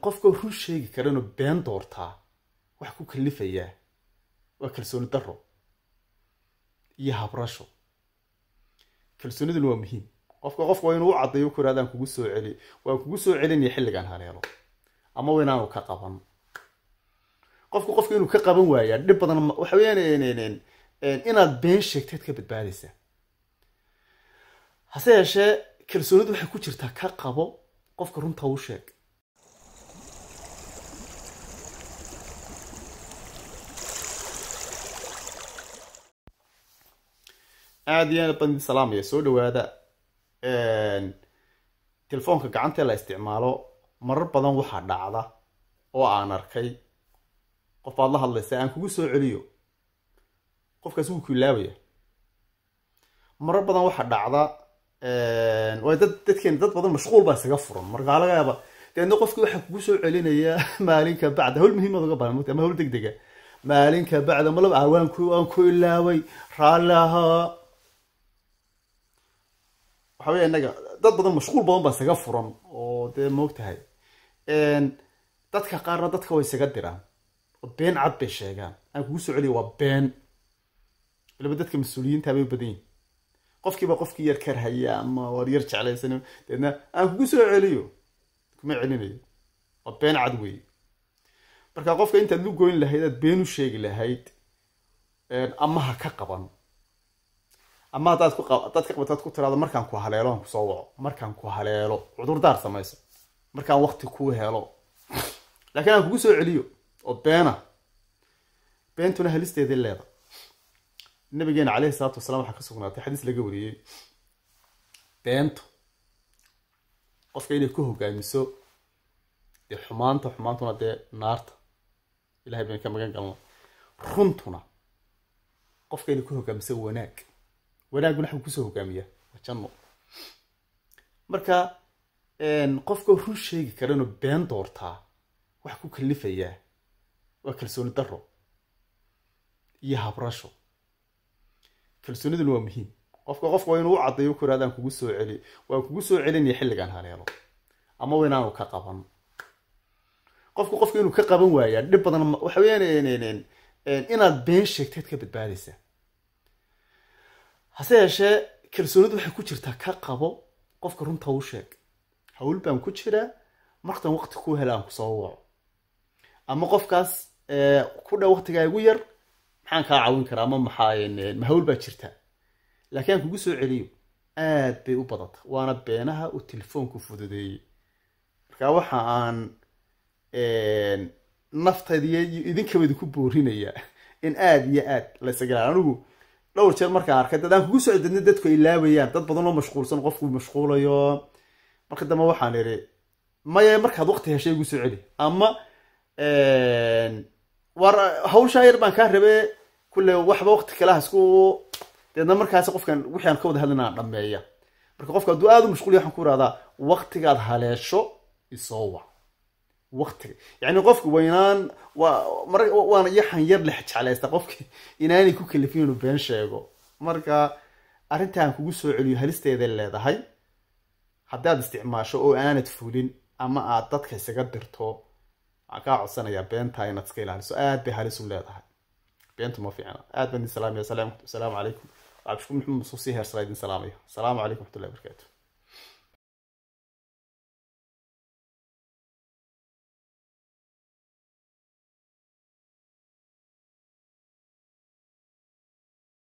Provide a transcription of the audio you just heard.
qofkao run sheegi kara inuu been doortaa wax ku kalifayaa waa kalsooni daro iyo habrasho kalsooniduna waa muhiim qofka qofka waa inuu u caddeeyo ku yirahdaan kugu soo celi waan kugu soo celinaya xilligaan haleelo ama waa inaanu ka qaban qofku qofka inuu ka qaban waayaa dhib badan waxa weeyaan inaad been sheegteed ka badbaadaysaa hase yeeshee kalsoonidu waxay ku jirtaa ka qabo qofka runta u sheeg aada iyo aad baan idin salaamaya soo dhawaada telefoonka gacantee la isticmaalo marar badan waxaa dhacda oo aan arkay qof aad la hadlaysa aan kugu soo celiyo qofkaas wuu ku kiilaabaya marar badan waxaa dhacda way dad dadkeena dad badan mashquul baa isaga furan markaa laga yaaba deedna qofkii waxaa kugu soo celinaya maalinka bacda hawl muhiimad uga badan mugta ama hawl deg dega maalinka bacda malab ah ku aan ku ilaaway raalli ahaa waxa weya innaga dad badan mashquul badan baa isaga furan oo dee moogtahay dadka qaarna dadka way isaga diraan oo been cad bay sheegaan aan kugu soo celiya waa been waliba dadka mas-uuliyiinta bay badan yihin qofkiiba qofkii yar karhaya ama war yar jeclaysan deedna aan kugu soo celiyo kuma celinayo waa been cad weeye marka qofka intaad lu goyn lahayd aad been u sheegi lahayd ama ha ka qaban ama dad ka qabto ku tirado markaan ku haleelo aan kusoo waco markaan ku haleelo cudurdaar samayso markaan wakti ku helo laakiin aan kugu soo celiyo oo beena beentuna halisteedii leeda nabigeena caleyhi salaatu wasalam waxaa ka sugnaatay xadiis laga wariyey beentu qofka inay ku hogaamiso dee xumaanta xumaantuna dee naarta ilahay baynu ka magan galno runtuna qofka inay ku hogaamiso wanaag wanaaguna xuu kusoo hogaamiyaa waa janno marka qofkao run sheegi karanoo been doortaa wax ku kalifayaa waa kalsooni daro iyo habrasho kalsooniduna waa muhiim qofka qofka waa inuu u caddayo ku yirahdaan kugu soo celi waan kugu soo celinaya xilligaan haleelo ama waa inaanu ka qaban qofku qofka inuu ka qaban waayaa dhib badan waxa weeyaan inaad been sheegteed ka badbaadaysaa hase yeeshee kalsoonidu waxay ku jirtaa ka qabo qofka runta u sheeg hawl baan ku jiraa marktan waqti ku hela aan kusoo waco ama qofkaas ku dhow waqtigaa igu yar maxaan kaa caawin karaa ama maxaa ma hawl baa jirtaa laakiin aan kugu soo celiyo aada bay u badanta waana beenaha uu telefoonku fududeeyey markaa waxa aan naftayda iyo idinkaba idinku boorinayaa in aada iyo aada la isagalaal anigu dhowr jeer markaan arkay dadaan kugu soo ededna dadku ay laabayaan dad badanoo mashquulsan qofku mashquulayo marka dambe waxaan idhi maya markaad waqti heshay igu soo celi ama war hawshaa yar baan kaa rabe kulle waxba waqti kale hasku deedna markaas qofkan wixii aan ka wada hadlin aan dhammeeya marka qofka hadduu aada u mashquul ya waxaan ku irahdaa waqtigaad haleesho isoo wac waqtiga yacni qofka waynaan waana yaxan yar lex jeclaysta qofka inaanay ku kalifin inuu been sheego marka arrintaan kugu soo celiyo halisteeday leedahay haddaad isticmaasho oo aanad fulin ama aad dadka isaga dirto waxaan kaa codsanayaa beenta inaad iska ilaaliso aad bay halis u leedahay beentu ma fiicna aad baan idin salaamaya salaamu calaykum cabdishkuur maxamed musuuf sii idin salaamaya asalaamu calaykum waxmatullahi barakaatu